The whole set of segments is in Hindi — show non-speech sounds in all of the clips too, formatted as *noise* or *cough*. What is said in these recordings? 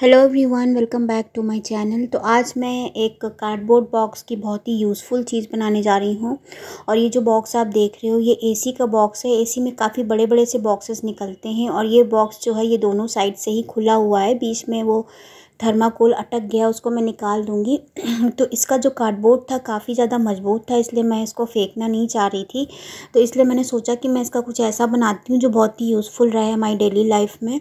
hello everyone welcome back to my channel तो आज मैं एक कार्डबोर्ड बॉक्स की बहुत ही यूज़फुल चीज़ बनाने जा रही हूँ और ये जो बॉक्स आप देख रहे हो ये एसी का बॉक्स है एसी में काफ़ी बड़े बड़े से बॉक्सेस निकलते हैं और ये बॉक्स जो है ये दोनों साइड से ही खुला हुआ है बीच में वो थर्माकोल अटक गया उसको मैं निकाल दूँगी *clears throat* तो इसका जो कार्डबोर्ड था काफ़ी ज़्यादा मजबूत था इसलिए मैं इसको फेंकना नहीं चाह रही थी तो इसलिए मैंने सोचा कि मैं इसका कुछ ऐसा बनाती हूँ जो बहुत ही यूज़फुल रहे हमारी डेली लाइफ में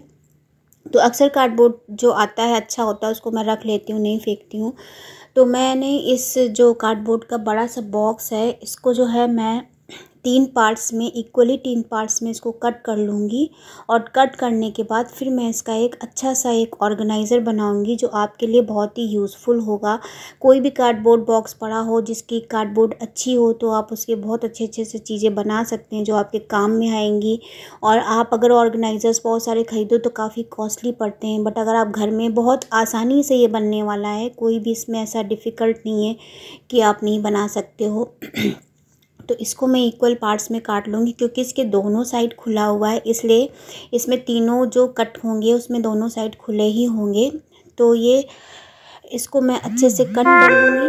तो अक्सर कार्डबोर्ड जो आता है अच्छा होता है उसको मैं रख लेती हूँ नहीं फेंकती हूँ तो मैंने इस जो कार्डबोर्ड का बड़ा सा बॉक्स है इसको जो है मैं तीन पार्ट्स में इक्वली तीन पार्ट्स में इसको कट कर लूँगी और कट करने के बाद फिर मैं इसका एक अच्छा सा एक ऑर्गेनाइज़र बनाऊँगी जो आपके लिए बहुत ही यूज़फुल होगा कोई भी कार्डबोर्ड बॉक्स पड़ा हो जिसकी कार्डबोर्ड अच्छी हो तो आप उसके बहुत अच्छे अच्छे से चीज़ें बना सकते हैं जो आपके काम में आएंगी और आप अगर ऑर्गेनाइज़र्स बहुत सारे ख़रीदो तो काफ़ी कॉस्टली पड़ते हैं बट अगर आप घर में बहुत आसानी से ये बनने वाला है कोई भी इसमें ऐसा डिफ़िकल्ट नहीं है कि आप नहीं बना सकते हो *clears throat* तो इसको मैं इक्वल पार्ट्स में काट लूँगी क्योंकि इसके दोनों साइड खुला हुआ है इसलिए इसमें तीनों जो कट होंगे उसमें दोनों साइड खुले ही होंगे तो ये इसको मैं अच्छे से कट कर लूँगी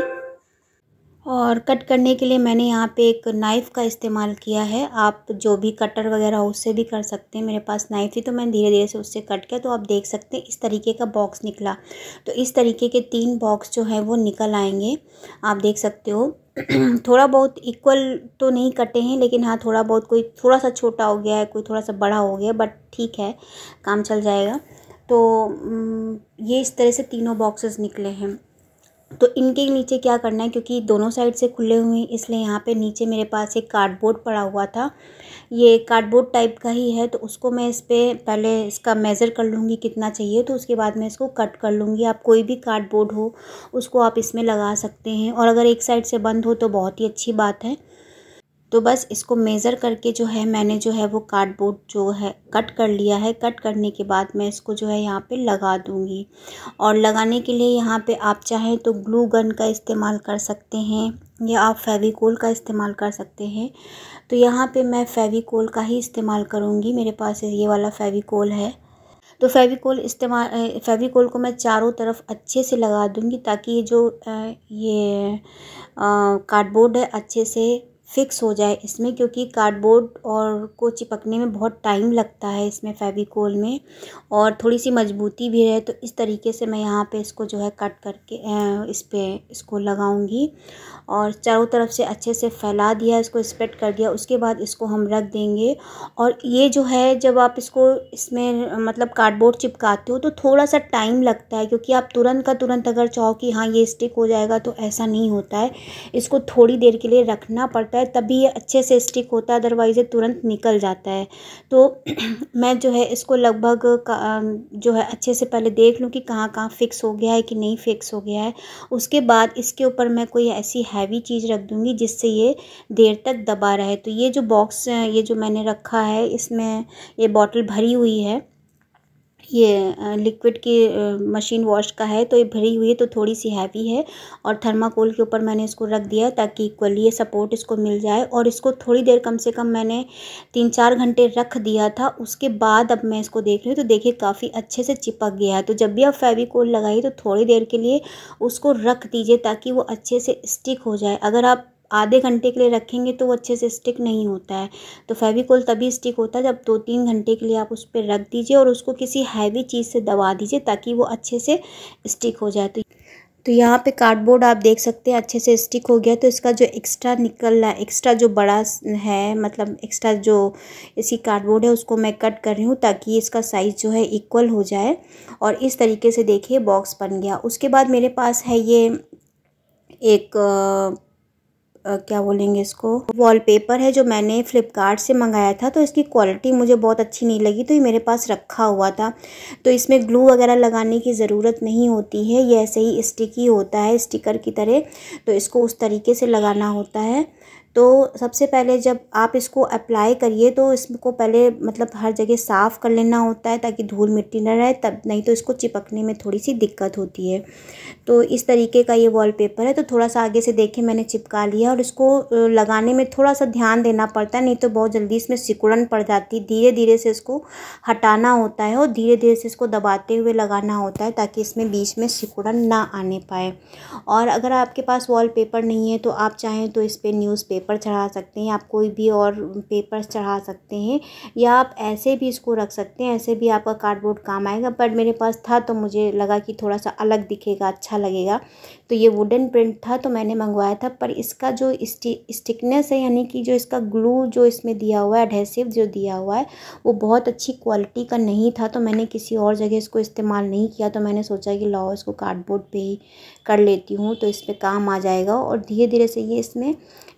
और कट करने के लिए मैंने यहाँ पे एक नाइफ़ का इस्तेमाल किया है आप जो भी कटर वगैरह हो उससे भी कर सकते हैं मेरे पास नाइफ़ ही तो मैंने धीरे धीरे से उससे कट किया तो आप देख सकते हैं इस तरीके का बॉक्स निकला तो इस तरीके के तीन बॉक्स जो है वो निकल आएंगे आप देख सकते हो *clears throat* थोड़ा बहुत इक्वल तो नहीं कटे हैं लेकिन हाँ थोड़ा बहुत कोई थोड़ा सा छोटा हो गया है कोई थोड़ा सा बड़ा हो गया बट ठीक है काम चल जाएगा तो ये इस तरह से तीनों बॉक्सेस निकले हैं तो इनके नीचे क्या करना है क्योंकि दोनों साइड से खुले हुए हैं इसलिए यहाँ पे नीचे मेरे पास एक कार्डबोर्ड पड़ा हुआ था ये कार्डबोर्ड टाइप का ही है तो उसको मैं इस पर पहले इसका मेज़र कर लूँगी कितना चाहिए तो उसके बाद मैं इसको कट कर लूँगी आप कोई भी कार्डबोर्ड हो उसको आप इसमें लगा सकते हैं और अगर एक साइड से बंद हो तो बहुत ही अच्छी बात है तो बस इसको मेज़र करके जो है मैंने जो है वो कार्डबोर्ड जो है कट कर लिया है कट करने के बाद मैं इसको जो है यहाँ पे लगा दूँगी और लगाने के लिए यहाँ पे आप चाहें तो ग्लू गन का इस्तेमाल कर सकते हैं या आप फेविकोल का इस्तेमाल कर सकते हैं तो यहाँ पे मैं फेविकोल का ही इस्तेमाल करूँगी मेरे पास ये वाला फेविकोल है तो फेविकोल इस्तेमाल फेविकोल को मैं चारों तरफ अच्छे से लगा दूँगी ताकि ये जो ये कार्डबोर्ड है अच्छे से फ़िक्स हो जाए इसमें क्योंकि कार्डबोर्ड और को चिपकने में बहुत टाइम लगता है इसमें फ़ेविकोल में और थोड़ी सी मज़बूती भी है तो इस तरीके से मैं यहाँ पे इसको जो है कट करके इस पर इसको लगाऊँगी और चारों तरफ से अच्छे से फैला दिया इसको स्प्रेड कर दिया उसके बाद इसको हम रख देंगे और ये जो है जब आप इसको इसमें मतलब कार्डबोर्ड चिपकाते हो तो थोड़ा सा टाइम लगता है क्योंकि आप तुरंत का तुरंत अगर चाहो कि हाँ ये स्टिक हो जाएगा तो ऐसा नहीं होता है इसको थोड़ी देर के लिए रखना पड़ता है होता है तभी ये अच्छे से स्टिक होता है अदरवाइज़ ये तुरंत निकल जाता है तो *clears throat* मैं जो है इसको लगभग जो है अच्छे से पहले देख लूँ कि कहाँ कहाँ फ़िक्स हो गया है कि नहीं फ़िक्स हो गया है उसके बाद इसके ऊपर मैं कोई ऐसी हैवी चीज़ रख दूँगी जिससे ये देर तक दबा रहे तो ये जो बॉक्स ये जो मैंने रखा है इसमें ये बॉटल भरी हुई है ये लिक्विड की मशीन वॉश का है तो ये भरी हुई है तो थोड़ी सी हैवी है और थर्माकोल के ऊपर मैंने इसको रख दिया ताकि इक्वली ये सपोर्ट इसको मिल जाए और इसको थोड़ी देर कम से कम मैंने तीन चार घंटे रख दिया था उसके बाद अब मैं इसको देख रही हूँ तो देखिए काफ़ी अच्छे से चिपक गया है तो जब भी आप फेविकोल लगाइए तो थोड़ी देर के लिए उसको रख दीजिए ताकि वो अच्छे से स्टिक हो जाए अगर आप आधे घंटे के लिए रखेंगे तो वो अच्छे से स्टिक नहीं होता है तो फेविकोल तभी स्टिक होता है जब दो तीन घंटे के लिए आप उस पर रख दीजिए और उसको किसी हैवी चीज़ से दबा दीजिए ताकि वो अच्छे से स्टिक हो जाए तो तो यहाँ पे कार्डबोर्ड आप देख सकते हैं अच्छे से स्टिक हो गया तो इसका जो एक्स्ट्रा निकल रहा है एक्स्ट्रा जो बड़ा है मतलब एक्स्ट्रा जो इसी कार्डबोर्ड है उसको मैं कट कर रही हूँ ताकि इसका साइज़ जो है इक्वल हो जाए और इस तरीके से देखिए बॉक्स बन गया उसके बाद मेरे पास है ये एक क्या बोलेंगे इसको वॉलपेपर है जो मैंने फ़्लिपकार्ट से मंगाया था तो इसकी क्वालिटी मुझे बहुत अच्छी नहीं लगी तो ये मेरे पास रखा हुआ था तो इसमें ग्लू वगैरह लगाने की ज़रूरत नहीं होती है ये ऐसे ही स्टिकी होता है स्टिकर की तरह तो इसको उस तरीके से लगाना होता है तो सबसे पहले जब आप इसको अप्लाई करिए तो इसको पहले मतलब हर जगह साफ़ कर लेना होता है ताकि धूल मिट्टी ना रहे तब नहीं तो इसको चिपकने में थोड़ी सी दिक्कत होती है तो इस तरीके का ये वॉलपेपर है तो थोड़ा सा आगे से देखे मैंने चिपका लिया और इसको लगाने में थोड़ा सा ध्यान देना पड़ता है नहीं तो बहुत जल्दी इसमें सिकुड़न पड़ जाती है धीरे धीरे से इसको हटाना होता है और धीरे धीरे से इसको दबाते हुए लगाना होता है ताकि इसमें बीच में सिकुड़न ना आने पाए और अगर आपके पास वॉल नहीं है तो आप चाहें तो इस पर न्यूज़ पेपर चढ़ा सकते हैं आप कोई भी और पेपर्स चढ़ा सकते हैं या आप ऐसे भी इसको रख सकते हैं ऐसे भी आपका कार्डबोर्ड काम आएगा बट मेरे पास था तो मुझे लगा कि थोड़ा सा अलग दिखेगा अच्छा लगेगा तो ये वुडन प्रिंट था तो मैंने मंगवाया था पर इसका जो स्टिकनेस है यानी कि जो इसका ग्लू जो इसमें दिया हुआ है एडहेसिव जो दिया हुआ है वो बहुत अच्छी क्वालिटी का नहीं था तो मैंने किसी और जगह इसको इस्तेमाल नहीं किया तो मैंने सोचा कि लाओ इसको कार्डबोर्ड पे ही कर लेती हूँ तो इस पर काम आ जाएगा और धीरे धीरे से ये इसमें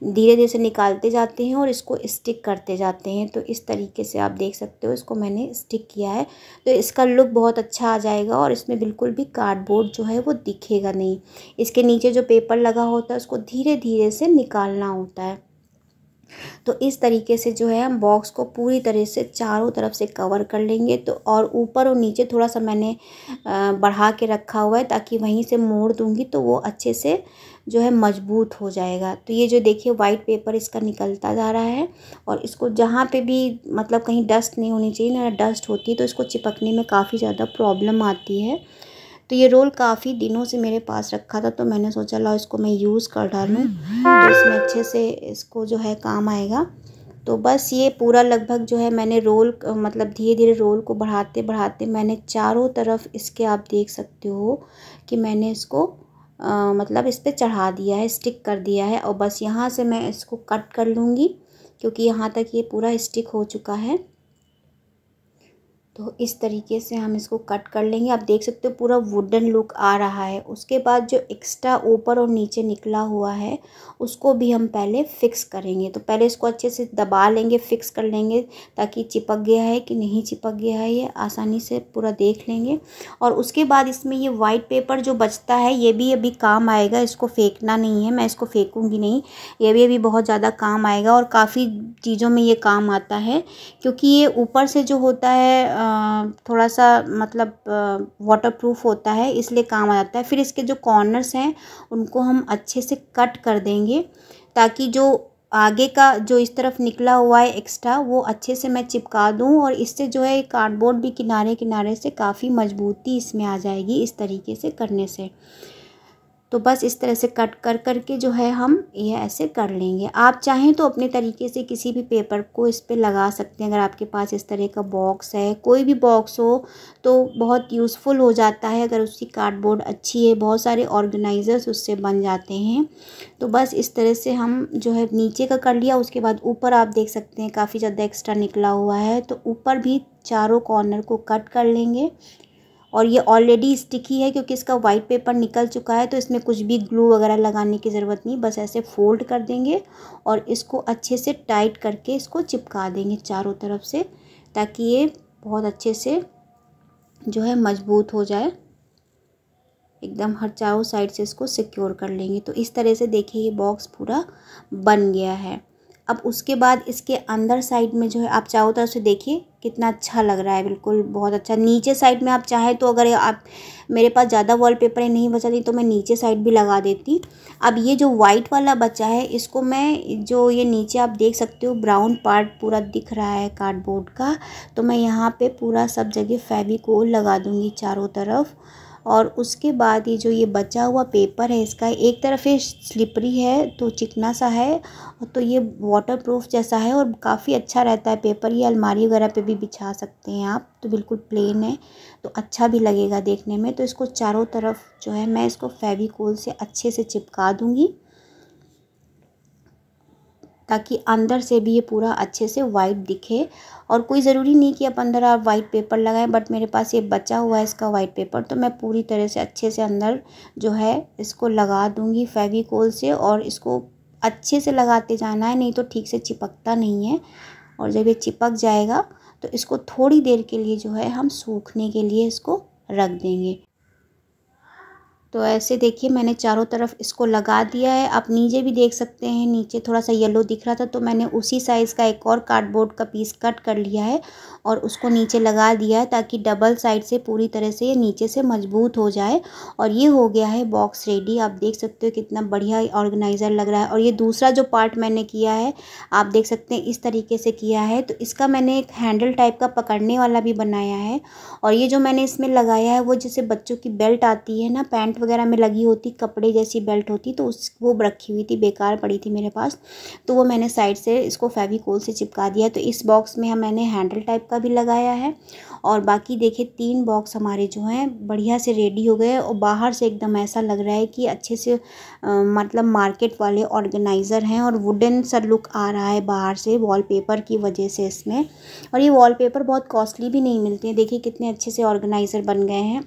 धीरे धीरे से निकालते जाते हैं और इसको स्टिक करते जाते हैं तो इस तरीके से आप देख सकते हो इसको मैंने स्टिक किया है तो इसका लुक बहुत अच्छा आ जाएगा और इसमें बिल्कुल भी कार्डबोर्ड जो है वो दिखेगा नहीं इसके नीचे जो पेपर लगा होता है उसको धीरे धीरे से निकालना होता है तो इस तरीके से जो है हम बॉक्स को पूरी तरह से चारों तरफ से कवर कर लेंगे तो और ऊपर और नीचे थोड़ा सा मैंने बढ़ा के रखा हुआ है ताकि वहीं से मोड़ दूँगी तो वो अच्छे से जो है मजबूत हो जाएगा तो ये जो देखिए वाइट पेपर इसका निकलता जा रहा है और इसको जहाँ पे भी मतलब कहीं डस्ट नहीं होनी चाहिए ना डस्ट होती है तो इसको चिपकने में काफ़ी ज़्यादा प्रॉब्लम आती है तो ये रोल काफ़ी दिनों से मेरे पास रखा था तो मैंने सोचा लाओ इसको मैं यूज़ कर डालूँ तो इसमें अच्छे से इसको जो है काम आएगा तो बस ये पूरा लगभग जो है मैंने रोल मतलब धीरे धीरे रोल को बढ़ाते बढ़ाते मैंने चारों तरफ इसके आप देख सकते हो कि मैंने इसको आ, मतलब इस पर चढ़ा दिया है स्टिक कर दिया है और बस यहाँ से मैं इसको कट कर लूँगी क्योंकि यहाँ तक ये पूरा स्टिक हो चुका है तो इस तरीके से हम इसको कट कर लेंगे आप देख सकते हो पूरा वुडन लुक आ रहा है उसके बाद जो एक्स्ट्रा ऊपर और नीचे निकला हुआ है उसको भी हम पहले फ़िक्स करेंगे तो पहले इसको अच्छे से दबा लेंगे फ़िक्स कर लेंगे ताकि चिपक गया है कि नहीं चिपक गया है ये आसानी से पूरा देख लेंगे और उसके बाद इसमें ये वाइट पेपर जो बचता है ये भी अभी काम आएगा इसको फेंकना नहीं है मैं इसको फेंकूँगी नहीं ये भी अभी बहुत ज़्यादा काम आएगा और काफ़ी चीज़ों में ये काम आता है क्योंकि ये ऊपर से जो होता है थोड़ा सा मतलब वाटरप्रूफ होता है इसलिए काम आ जाता है फिर इसके जो कॉर्नर्स हैं उनको हम अच्छे से कट कर देंगे ताकि जो आगे का जो इस तरफ निकला हुआ है एक्स्ट्रा वो अच्छे से मैं चिपका दूं और इससे जो है कार्डबोर्ड भी किनारे किनारे से काफ़ी मजबूती इसमें आ जाएगी इस तरीके से करने से तो बस इस तरह से कट कर कर के जो है हम यह ऐसे कर लेंगे आप चाहें तो अपने तरीके से किसी भी पेपर को इस पर लगा सकते हैं अगर आपके पास इस तरह का बॉक्स है कोई भी बॉक्स हो तो बहुत यूज़फुल हो जाता है अगर उसकी कार्डबोर्ड अच्छी है बहुत सारे ऑर्गेनाइज़र्स उससे बन जाते हैं तो बस इस तरह से हम जो है नीचे का कर लिया उसके बाद ऊपर आप देख सकते हैं काफ़ी ज़्यादा एक्स्ट्रा निकला हुआ है तो ऊपर भी चारों कॉर्नर को कट कर लेंगे और ये ऑलरेडी स्टिकी है क्योंकि इसका वाइट पेपर निकल चुका है तो इसमें कुछ भी ग्लू वगैरह लगाने की ज़रूरत नहीं बस ऐसे फोल्ड कर देंगे और इसको अच्छे से टाइट करके इसको चिपका देंगे चारों तरफ से ताकि ये बहुत अच्छे से जो है मजबूत हो जाए एकदम हर चारों साइड से इसको सिक्योर कर लेंगे तो इस तरह से देखिए ये बॉक्स पूरा बन गया है अब उसके बाद इसके अंदर साइड में जो है आप चारों तरफ से देखिए कितना अच्छा लग रहा है बिल्कुल बहुत अच्छा नीचे साइड में आप चाहें तो अगर आप मेरे पास ज़्यादा वॉल पेपर नहीं बचा दी तो मैं नीचे साइड भी लगा देती अब ये जो वाइट वाला बचा है इसको मैं जो ये नीचे आप देख सकते हो ब्राउन पार्ट पूरा दिख रहा है कार्डबोर्ड का तो मैं यहाँ पर पूरा सब जगह फेविकोल लगा दूँगी चारों तरफ और उसके बाद ये जो ये बचा हुआ पेपर है इसका एक तरफ ये स्लिपरी है तो चिकना सा है तो ये वाटरप्रूफ जैसा है और काफ़ी अच्छा रहता है पेपर ये अलमारी वगैरह पे भी बिछा सकते हैं आप तो बिल्कुल प्लेन है तो अच्छा भी लगेगा देखने में तो इसको चारों तरफ जो है मैं इसको फेविकोल से अच्छे से चिपका दूँगी ताकि अंदर से भी ये पूरा अच्छे से वाइट दिखे और कोई ज़रूरी नहीं कि आप अंदर आप वाइट पेपर लगाएं बट मेरे पास ये बचा हुआ है इसका वाइट पेपर तो मैं पूरी तरह से अच्छे से अंदर जो है इसको लगा दूँगी फेविकोल से और इसको अच्छे से लगाते जाना है नहीं तो ठीक से चिपकता नहीं है और जब ये चिपक जाएगा तो इसको थोड़ी देर के लिए जो है हम सूखने के लिए इसको रख देंगे तो ऐसे देखिए मैंने चारों तरफ इसको लगा दिया है आप नीचे भी देख सकते हैं नीचे थोड़ा सा येलो दिख रहा था तो मैंने उसी साइज़ का एक और कार्डबोर्ड का पीस कट कर लिया है और उसको नीचे लगा दिया है ताकि डबल साइड से पूरी तरह से ये नीचे से मजबूत हो जाए और ये हो गया है बॉक्स रेडी आप देख सकते हो कितना बढ़िया ऑर्गेनाइज़र लग रहा है और ये दूसरा जो पार्ट मैंने किया है आप देख सकते हैं इस तरीके से किया है तो इसका मैंने एक हैंडल टाइप का पकड़ने वाला भी बनाया है और ये जो मैंने इसमें लगाया है वो जैसे बच्चों की बेल्ट आती है ना पैंट बेल्ट वगैरह में लगी होती कपड़े जैसी बेल्ट होती तो उस वो रखी हुई थी बेकार पड़ी थी मेरे पास तो वो मैंने साइड से इसको फेविकोल से चिपका दिया तो इस बॉक्स में हम मैंने हैंडल टाइप का भी लगाया है और बाकी देखे तीन बॉक्स हमारे जो हैं बढ़िया से रेडी हो गए और बाहर से एकदम ऐसा लग रहा है कि अच्छे से आ, मतलब मार्केट वाले ऑर्गेनाइज़र हैं और वुडन सा लुक आ रहा है बाहर से वॉलपेपर की वजह से इसमें और ये वॉलपेपर बहुत कॉस्टली भी नहीं मिलते हैं देखिए कितने अच्छे से ऑर्गेनाइज़र बन गए हैं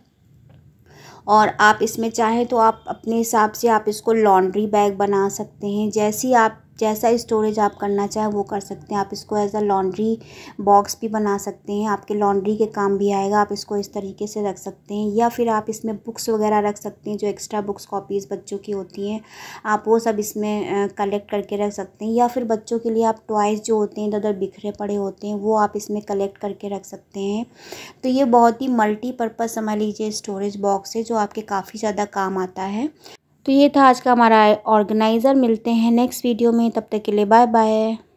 और आप इसमें चाहें तो आप अपने हिसाब से आप इसको लॉन्ड्री बैग बना सकते हैं जैसी आप जैसा स्टोरेज आप करना चाहें वो कर सकते हैं आप इसको एज अ लॉन्ड्री बॉक्स भी बना सकते हैं आपके लॉन्ड्री के काम भी आएगा आप इसको इस तरीके से रख सकते हैं या फिर आप इसमें बुक्स वगैरह रख सकते हैं जो एक्स्ट्रा बुक्स कॉपीज़ बच्चों की होती हैं आप वो सब इसमें कलेक्ट करके रख सकते हैं या फिर बच्चों के लिए आप टॉयज़ जो होते हैं इधर उधर बिखरे पड़े होते हैं वो आप इसमें कलेक्ट करके रख सकते हैं तो ये बहुत ही मल्टीपर्पज़ समझ लीजिए स्टोरेज बॉक्स है जो आपके काफ़ी ज़्यादा काम आता है तो ये था आज का हमारा ऑर्गेनाइज़र मिलते हैं नेक्स्ट वीडियो में तब तक के लिए बाय बाय